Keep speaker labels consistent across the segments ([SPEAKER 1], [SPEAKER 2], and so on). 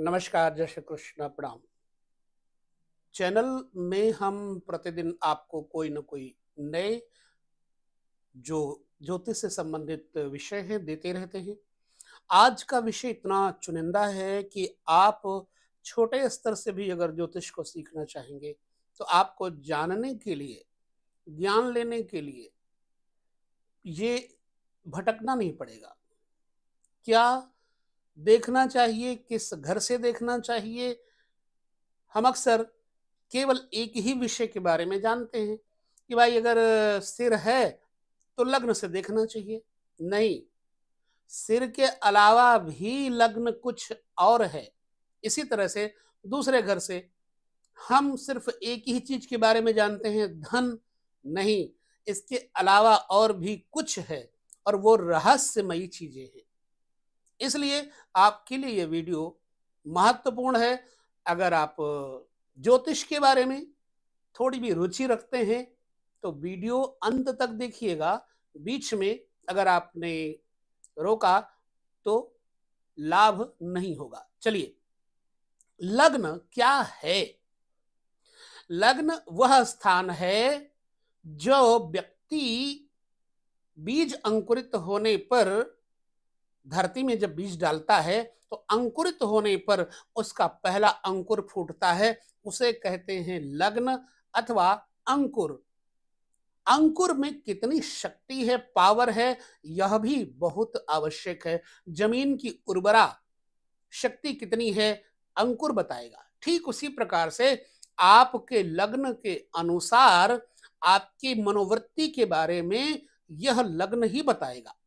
[SPEAKER 1] नमस्कार जय श्री कृष्ण प्रणाम चैनल में हम प्रतिदिन आपको कोई ना कोई नए जो ज्योतिष से संबंधित विषय हैं देते रहते हैं आज का विषय इतना चुनिंदा है कि आप छोटे स्तर से भी अगर ज्योतिष को सीखना चाहेंगे तो आपको जानने के लिए ज्ञान लेने के लिए ये भटकना नहीं पड़ेगा क्या देखना चाहिए किस घर से देखना चाहिए हम अक्सर केवल एक ही विषय के बारे में जानते हैं कि भाई अगर सिर है तो लग्न से देखना चाहिए नहीं सिर के अलावा भी लग्न कुछ और है इसी तरह से दूसरे घर से हम सिर्फ एक ही चीज के बारे में जानते हैं धन नहीं इसके अलावा और भी कुछ है और वो रहस्यमयी चीजें हैं इसलिए आपके लिए ये वीडियो महत्वपूर्ण है अगर आप ज्योतिष के बारे में थोड़ी भी रुचि रखते हैं तो वीडियो अंत तक देखिएगा बीच में अगर आपने रोका तो लाभ नहीं होगा चलिए लग्न क्या है लग्न वह स्थान है जो व्यक्ति बीज अंकुरित होने पर धरती में जब बीज डालता है तो अंकुरित होने पर उसका पहला अंकुर फूटता है उसे कहते हैं लग्न अथवा अंकुर अंकुर में कितनी शक्ति है पावर है यह भी बहुत आवश्यक है जमीन की उर्वरा शक्ति कितनी है अंकुर बताएगा ठीक उसी प्रकार से आपके लग्न के अनुसार आपकी मनोवृत्ति के बारे में यह लग्न ही बताएगा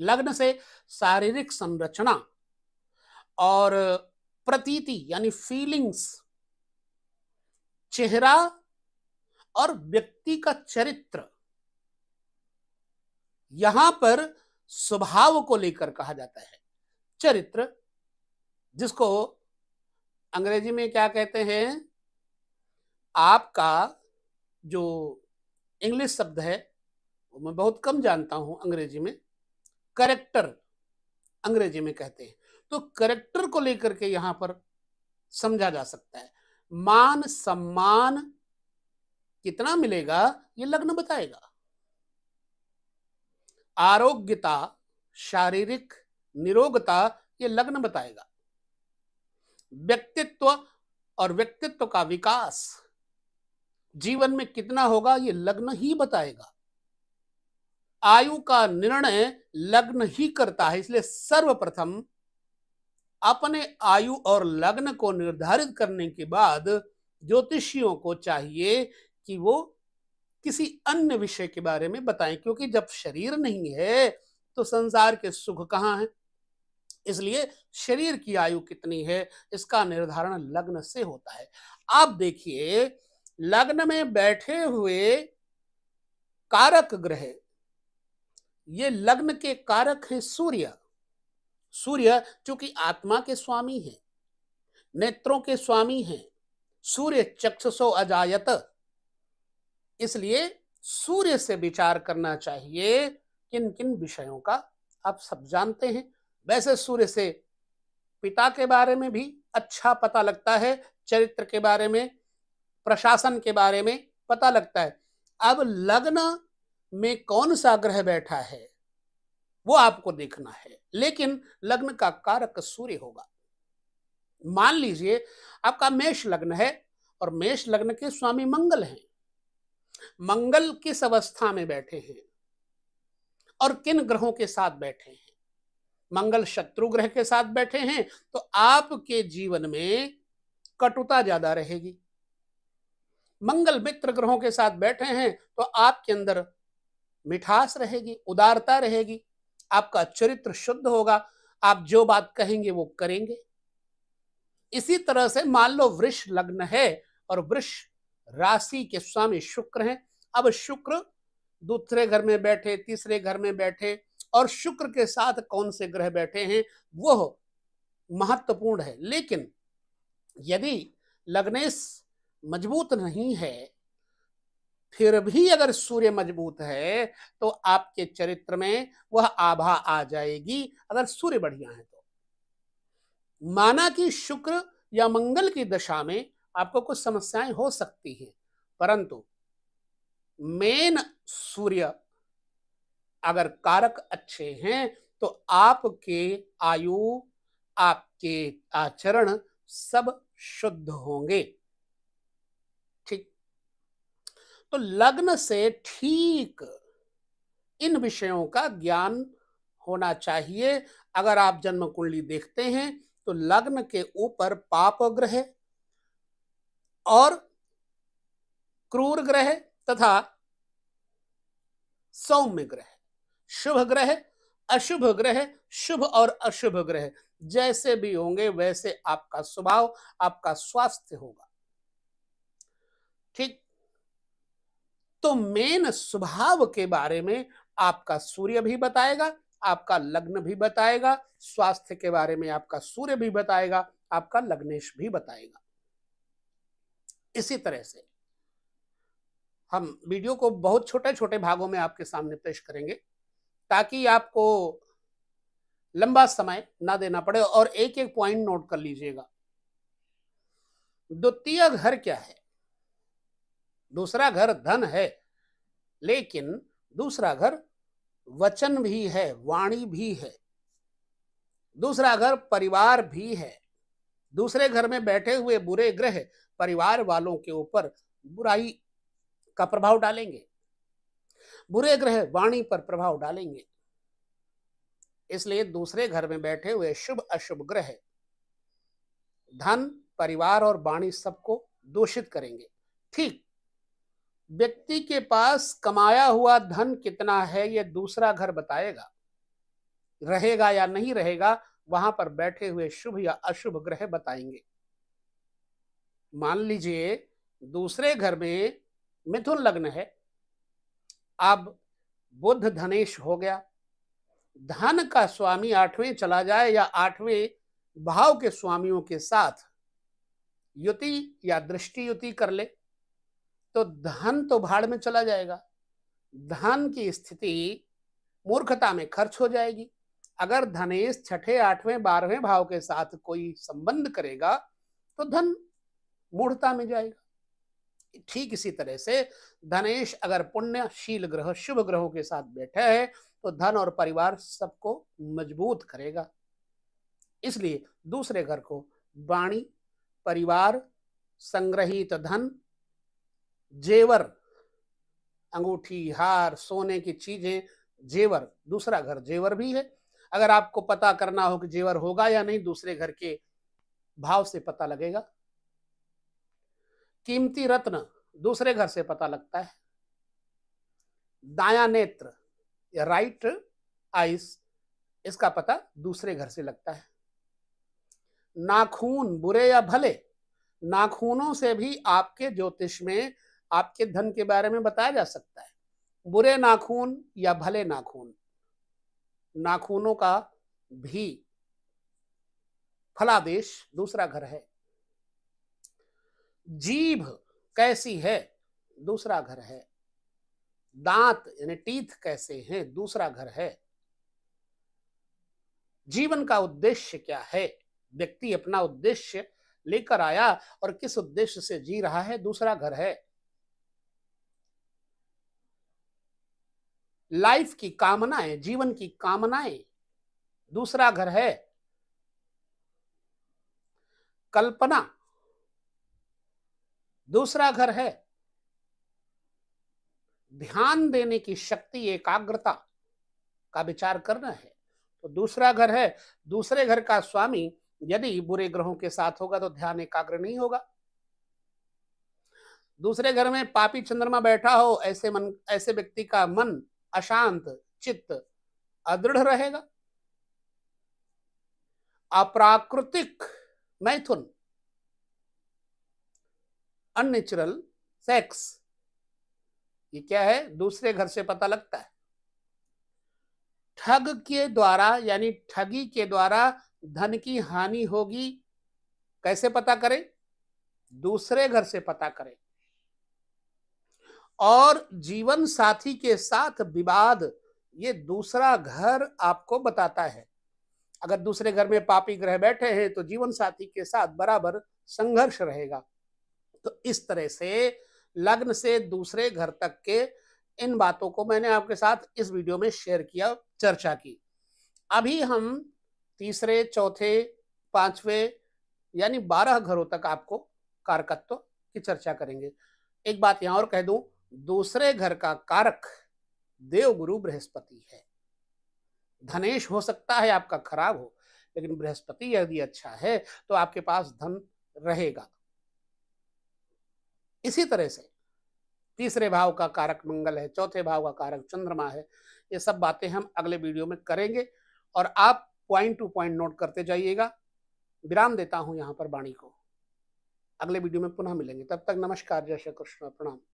[SPEAKER 1] लग्न से शारीरिक संरचना और प्रतीति यानी फीलिंग्स चेहरा और व्यक्ति का चरित्र यहां पर स्वभाव को लेकर कहा जाता है चरित्र जिसको अंग्रेजी में क्या कहते हैं आपका जो इंग्लिश शब्द है वो मैं बहुत कम जानता हूं अंग्रेजी में करेक्टर अंग्रेजी में कहते हैं तो करेक्टर को लेकर के यहां पर समझा जा सकता है मान सम्मान कितना मिलेगा ये लग्न बताएगा आरोग्यता शारीरिक निरोगता ये लग्न बताएगा व्यक्तित्व और व्यक्तित्व का विकास जीवन में कितना होगा ये लग्न ही बताएगा आयु का निर्णय लग्न ही करता है इसलिए सर्वप्रथम अपने आयु और लग्न को निर्धारित करने के बाद ज्योतिषियों को चाहिए कि वो किसी अन्य विषय के बारे में बताएं क्योंकि जब शरीर नहीं है तो संसार के सुख कहाँ है इसलिए शरीर की आयु कितनी है इसका निर्धारण लग्न से होता है आप देखिए लग्न में बैठे हुए कारक ग्रह ये लग्न के कारक हैं सूर्य सूर्य चूंकि आत्मा के स्वामी हैं नेत्रों के स्वामी हैं सूर्य चक्षुसो अजायत इसलिए सूर्य से विचार करना चाहिए किन किन विषयों का आप सब जानते हैं वैसे सूर्य से पिता के बारे में भी अच्छा पता लगता है चरित्र के बारे में प्रशासन के बारे में पता लगता है अब लग्न में कौन सा ग्रह बैठा है वो आपको देखना है लेकिन लग्न का कारक सूर्य होगा मान लीजिए आपका मेष लग्न है और मेष लग्न के स्वामी मंगल हैं मंगल किस अवस्था में बैठे हैं और किन ग्रहों के साथ बैठे हैं मंगल शत्रु ग्रह के साथ बैठे हैं तो आपके जीवन में कटुता ज्यादा रहेगी मंगल मित्र ग्रहों के साथ बैठे हैं तो आपके अंदर मिठास रहेगी उदारता रहेगी आपका चरित्र शुद्ध होगा आप जो बात कहेंगे वो करेंगे इसी तरह से मान लो वृक्ष लग्न है और वृक्ष राशि के स्वामी शुक्र हैं अब शुक्र दूसरे घर में बैठे तीसरे घर में बैठे और शुक्र के साथ कौन से ग्रह बैठे हैं वो महत्वपूर्ण है लेकिन यदि लग्नेश मजबूत नहीं है फिर भी अगर सूर्य मजबूत है तो आपके चरित्र में वह आभा आ जाएगी अगर सूर्य बढ़िया है तो माना कि शुक्र या मंगल की दशा में आपको कुछ समस्याएं हो सकती हैं परंतु मेन सूर्य अगर कारक अच्छे हैं तो आपके आयु आपके आचरण सब शुद्ध होंगे तो लग्न से ठीक इन विषयों का ज्ञान होना चाहिए अगर आप जन्म कुंडली देखते हैं तो लग्न के ऊपर पाप ग्रह और क्रूर ग्रह तथा सौम्य ग्रह शुभ ग्रह अशुभ ग्रह शुभ और अशुभ ग्रह जैसे भी होंगे वैसे आपका स्वभाव आपका स्वास्थ्य होगा ठीक तो मेन स्वभाव के बारे में आपका सूर्य भी बताएगा आपका लग्न भी बताएगा स्वास्थ्य के बारे में आपका सूर्य भी बताएगा आपका लग्नेश भी बताएगा इसी तरह से हम वीडियो को बहुत छोटे छोटे भागों में आपके सामने पेश करेंगे ताकि आपको लंबा समय ना देना पड़े और एक एक पॉइंट नोट कर लीजिएगा द्वितीय घर क्या है दूसरा घर धन है लेकिन दूसरा घर वचन भी है वाणी भी है दूसरा घर परिवार भी है दूसरे घर में बैठे हुए बुरे ग्रह परिवार वालों के ऊपर बुराई का प्रभाव डालेंगे बुरे ग्रह वाणी पर प्रभाव डालेंगे इसलिए दूसरे घर में बैठे हुए शुभ अशुभ ग्रह धन परिवार और वाणी सबको दूषित करेंगे ठीक व्यक्ति के पास कमाया हुआ धन कितना है यह दूसरा घर बताएगा रहेगा या नहीं रहेगा वहां पर बैठे हुए शुभ या अशुभ ग्रह बताएंगे मान लीजिए दूसरे घर में मिथुन लग्न है अब बुद्ध धनेश हो गया धन का स्वामी आठवें चला जाए या आठवें भाव के स्वामियों के साथ युति या दृष्टि युति कर ले तो धन तो भाड़ में चला जाएगा धन की स्थिति मूर्खता में खर्च हो जाएगी अगर धनेश छठे आठवें बारहवें भाव के साथ कोई संबंध करेगा तो धन मूढ़ता में जाएगा ठीक इसी तरह से धनेश अगर पुण्यशील ग्रह शुभ ग्रहों के साथ बैठे है तो धन और परिवार सबको मजबूत करेगा इसलिए दूसरे घर को वाणी परिवार संग्रहित धन जेवर अंगूठी हार सोने की चीजें जेवर दूसरा घर जेवर भी है अगर आपको पता करना हो कि जेवर होगा या नहीं दूसरे घर के भाव से पता लगेगा कीमती रत्न दूसरे घर से पता लगता है दाया नेत्र या राइट आइस इसका पता दूसरे घर से लगता है नाखून बुरे या भले नाखूनों से भी आपके ज्योतिष में आपके धन के बारे में बताया जा सकता है बुरे नाखून या भले नाखून नाखूनों का भी फलादेश दूसरा घर है जीभ कैसी है दूसरा घर है दांत यानी टीथ कैसे हैं दूसरा घर है जीवन का उद्देश्य क्या है व्यक्ति अपना उद्देश्य लेकर आया और किस उद्देश्य से जी रहा है दूसरा घर है लाइफ की कामनाएं जीवन की कामनाएं दूसरा घर है कल्पना दूसरा घर है ध्यान देने की शक्ति एकाग्रता का विचार करना है तो दूसरा घर है दूसरे घर का स्वामी यदि बुरे ग्रहों के साथ होगा तो ध्यान एकाग्र नहीं होगा दूसरे घर में पापी चंद्रमा बैठा हो ऐसे मन ऐसे व्यक्ति का मन अशांत चित्त अदृढ़ रहेगा अप्राकृतिक मैथुन अननेचुरल सेक्स ये क्या है दूसरे घर से पता लगता है ठग के द्वारा यानी ठगी के द्वारा धन की हानि होगी कैसे पता करें दूसरे घर से पता करें और जीवन साथी के साथ विवाद ये दूसरा घर आपको बताता है अगर दूसरे घर में पापी ग्रह बैठे हैं तो जीवन साथी के साथ बराबर संघर्ष रहेगा तो इस तरह से लग्न से दूसरे घर तक के इन बातों को मैंने आपके साथ इस वीडियो में शेयर किया चर्चा की अभी हम तीसरे चौथे पांचवे यानी बारह घरों तक आपको कारकत्व की चर्चा करेंगे एक बात यहां और कह दूं दूसरे घर का कारक देवगुरु बृहस्पति है धनेश हो सकता है आपका खराब हो लेकिन बृहस्पति यदि अच्छा है तो आपके पास धन रहेगा इसी तरह से तीसरे भाव का कारक मंगल है चौथे भाव का कारक चंद्रमा है ये सब बातें हम अगले वीडियो में करेंगे और आप पॉइंट टू पॉइंट नोट करते जाइएगा विराम देता हूं यहां पर वाणी को अगले वीडियो में पुनः मिलेंगे तब तक नमस्कार जय श्री कृष्ण प्रणाम